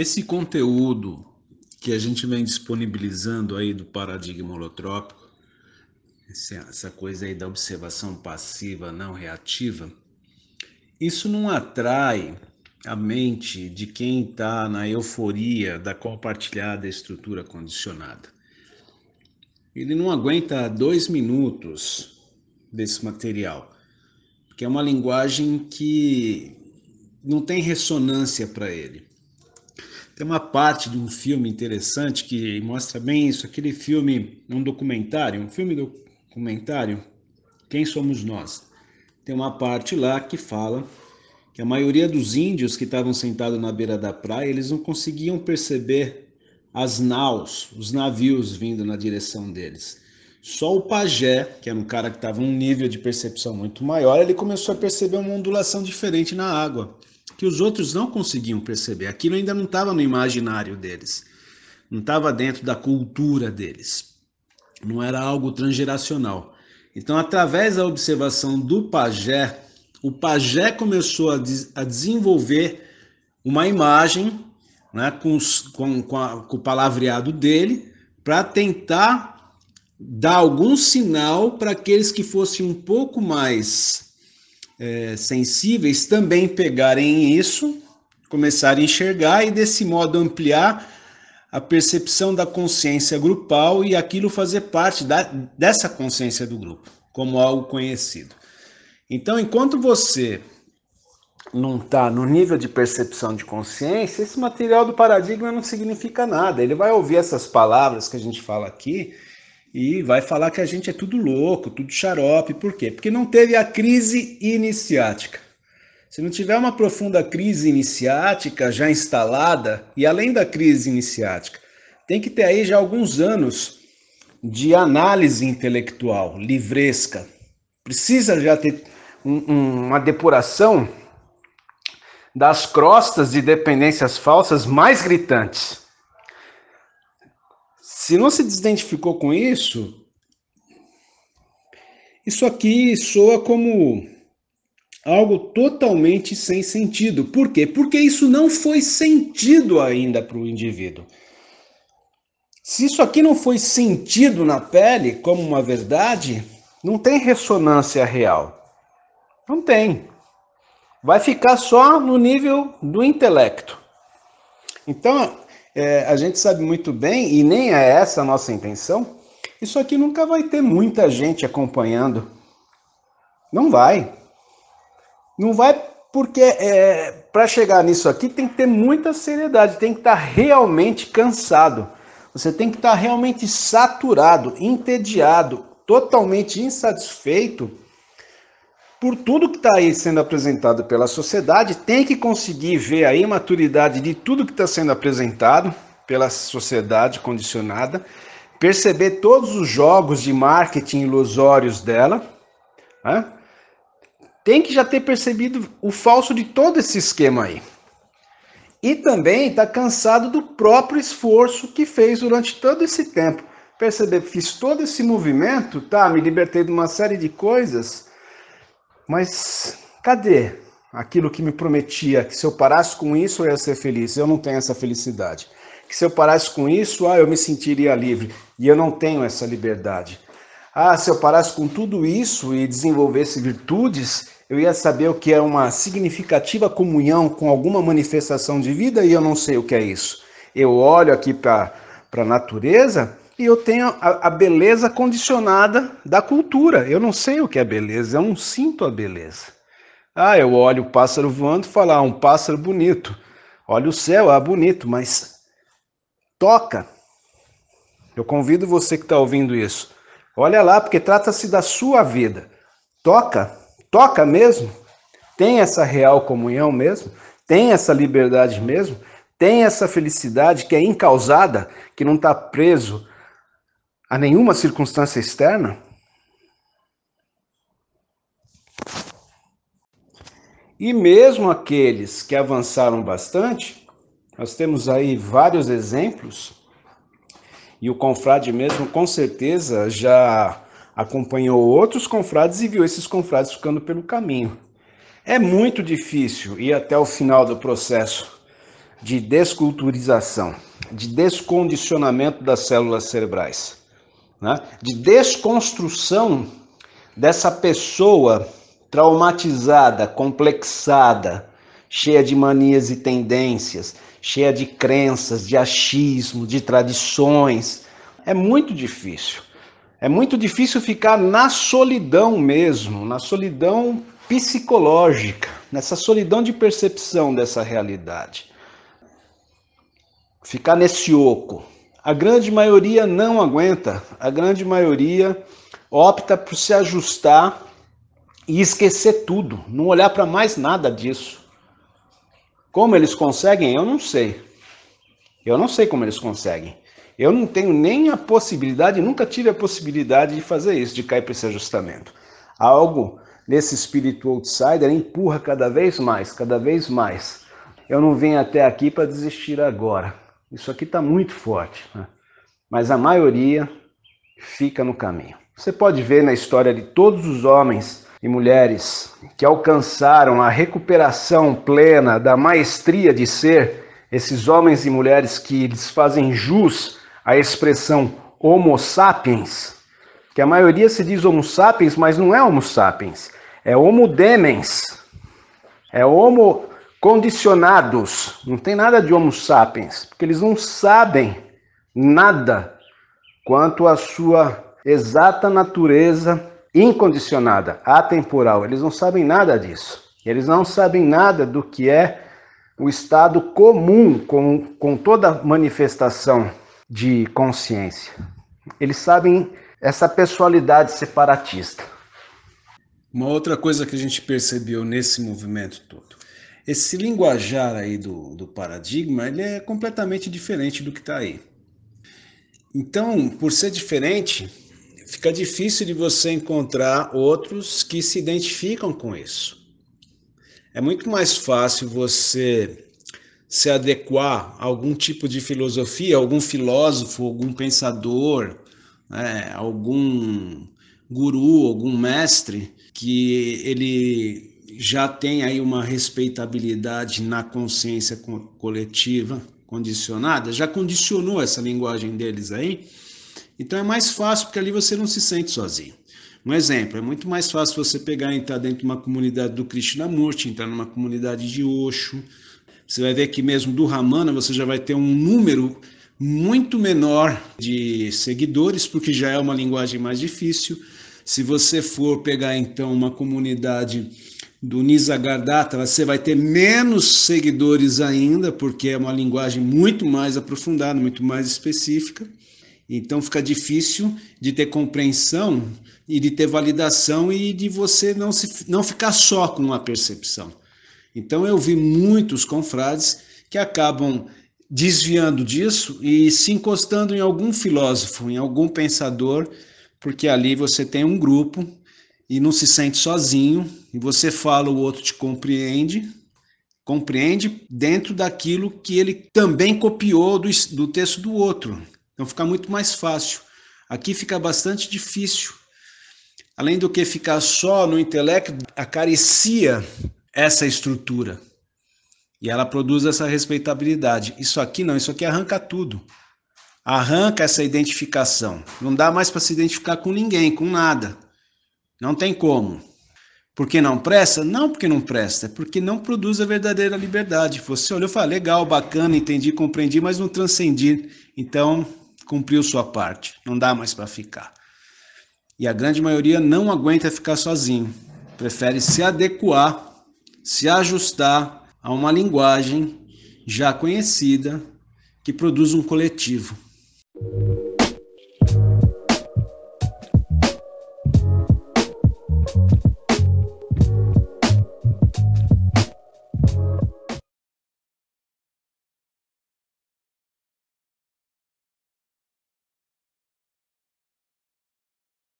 Esse conteúdo que a gente vem disponibilizando aí do paradigma holotrópico, essa coisa aí da observação passiva, não reativa, isso não atrai a mente de quem está na euforia da compartilhada estrutura condicionada. Ele não aguenta dois minutos desse material, porque é uma linguagem que não tem ressonância para ele. Tem uma parte de um filme interessante que mostra bem isso, aquele filme, um documentário, um filme documentário, Quem Somos Nós. Tem uma parte lá que fala que a maioria dos índios que estavam sentados na beira da praia, eles não conseguiam perceber as naus, os navios vindo na direção deles. Só o pajé, que era um cara que estava um nível de percepção muito maior, ele começou a perceber uma ondulação diferente na água que os outros não conseguiam perceber. Aquilo ainda não estava no imaginário deles, não estava dentro da cultura deles, não era algo transgeracional. Então, através da observação do pajé, o pajé começou a, des a desenvolver uma imagem né, com, os, com, com, a, com o palavreado dele para tentar dar algum sinal para aqueles que fossem um pouco mais é, sensíveis também pegarem isso, começarem a enxergar e desse modo ampliar a percepção da consciência grupal e aquilo fazer parte da, dessa consciência do grupo, como algo conhecido. Então, enquanto você não está no nível de percepção de consciência, esse material do paradigma não significa nada. Ele vai ouvir essas palavras que a gente fala aqui e vai falar que a gente é tudo louco, tudo xarope. Por quê? Porque não teve a crise iniciática. Se não tiver uma profunda crise iniciática já instalada, e além da crise iniciática, tem que ter aí já alguns anos de análise intelectual, livresca. Precisa já ter um, uma depuração das crostas de dependências falsas mais gritantes. Se não se desidentificou com isso, isso aqui soa como algo totalmente sem sentido. Por quê? Porque isso não foi sentido ainda para o indivíduo. Se isso aqui não foi sentido na pele como uma verdade, não tem ressonância real. Não tem. Vai ficar só no nível do intelecto. Então, é, a gente sabe muito bem, e nem é essa a nossa intenção, isso aqui nunca vai ter muita gente acompanhando. Não vai. Não vai porque é, para chegar nisso aqui tem que ter muita seriedade, tem que estar tá realmente cansado. Você tem que estar tá realmente saturado, entediado, totalmente insatisfeito por tudo que está aí sendo apresentado pela sociedade, tem que conseguir ver a imaturidade de tudo que está sendo apresentado pela sociedade condicionada, perceber todos os jogos de marketing ilusórios dela, né? tem que já ter percebido o falso de todo esse esquema aí. E também está cansado do próprio esforço que fez durante todo esse tempo. Perceber que fiz todo esse movimento, tá? Me libertei de uma série de coisas mas cadê aquilo que me prometia que se eu parasse com isso eu ia ser feliz? Eu não tenho essa felicidade. Que se eu parasse com isso, ah, eu me sentiria livre. E eu não tenho essa liberdade. Ah, se eu parasse com tudo isso e desenvolvesse virtudes, eu ia saber o que é uma significativa comunhão com alguma manifestação de vida e eu não sei o que é isso. Eu olho aqui para a natureza e eu tenho a, a, beleza condicionada da cultura. Eu não sei o que é beleza, eu não sinto a beleza. Ah, eu olho o pássaro voando e falo, ah, um pássaro bonito. Olha o céu, ah, bonito, mas toca. Eu convido você que está ouvindo isso. Olha lá, porque trata-se da sua vida. Toca, toca mesmo. Tem essa real comunhão mesmo? Tem essa liberdade mesmo? Tem essa felicidade que é incausada, que não está preso a nenhuma circunstância externa? E mesmo aqueles que avançaram bastante, nós temos aí vários exemplos, e o confrade mesmo com certeza já acompanhou outros confrades e viu esses confrades ficando pelo caminho. É muito difícil ir até o final do processo de desculturização, de descondicionamento das células cerebrais né? de desconstrução dessa pessoa traumatizada, complexada, cheia de manias e tendências, cheia de crenças, de achismo, de tradições. É muito difícil. É muito difícil ficar na solidão mesmo, na solidão psicológica, nessa solidão de percepção dessa realidade. Ficar nesse oco, a grande maioria não aguenta, a grande maioria opta por se ajustar e esquecer tudo, não olhar para mais nada disso. Como eles conseguem, eu não sei. Eu não sei como eles conseguem. Eu não tenho nem a possibilidade, nunca tive a possibilidade de fazer isso, de cair para esse ajustamento. Algo nesse espírito outsider empurra cada vez mais, cada vez mais. Eu não vim até aqui para desistir agora. Isso aqui está muito forte, né? mas a maioria fica no caminho. Você pode ver na história de todos os homens e mulheres que alcançaram a recuperação plena da maestria de ser, esses homens e mulheres que eles fazem jus à expressão Homo sapiens, que a maioria se diz Homo sapiens, mas não é Homo sapiens, é Homo demens, é Homo condicionados, não tem nada de Homo sapiens, porque eles não sabem nada quanto à sua exata natureza incondicionada, atemporal. Eles não sabem nada disso. Eles não sabem nada do que é o estado comum com, com toda manifestação de consciência. Eles sabem essa pessoalidade separatista. Uma outra coisa que a gente percebeu nesse movimento todo esse linguajar aí do, do paradigma ele é completamente diferente do que está aí. Então, por ser diferente, fica difícil de você encontrar outros que se identificam com isso. É muito mais fácil você se adequar a algum tipo de filosofia, algum filósofo, algum pensador, né, algum guru, algum mestre, que ele já tem aí uma respeitabilidade na consciência coletiva condicionada, já condicionou essa linguagem deles aí. Então é mais fácil porque ali você não se sente sozinho. Um exemplo, é muito mais fácil você pegar e entrar dentro de uma comunidade do Krishna Murti entrar numa comunidade de Osho. Você vai ver que mesmo do Ramana você já vai ter um número muito menor de seguidores, porque já é uma linguagem mais difícil. Se você for pegar então uma comunidade do Nisargadatta, você vai ter menos seguidores ainda, porque é uma linguagem muito mais aprofundada, muito mais específica. Então fica difícil de ter compreensão e de ter validação e de você não, se, não ficar só com uma percepção. Então eu vi muitos confrades que acabam desviando disso e se encostando em algum filósofo, em algum pensador, porque ali você tem um grupo e não se sente sozinho, e você fala, o outro te compreende, compreende dentro daquilo que ele também copiou do, do texto do outro. Então fica muito mais fácil. Aqui fica bastante difícil. Além do que ficar só no intelecto, acaricia essa estrutura. E ela produz essa respeitabilidade. Isso aqui não, isso aqui arranca tudo. Arranca essa identificação. Não dá mais para se identificar com ninguém, com nada. Não tem como. Porque não presta? Não porque não presta, é porque não produz a verdadeira liberdade. Você olhou e falou, ah, legal, bacana, entendi, compreendi, mas não transcendi. Então, cumpriu sua parte. Não dá mais para ficar. E a grande maioria não aguenta ficar sozinho. Prefere se adequar, se ajustar a uma linguagem já conhecida que produz um coletivo.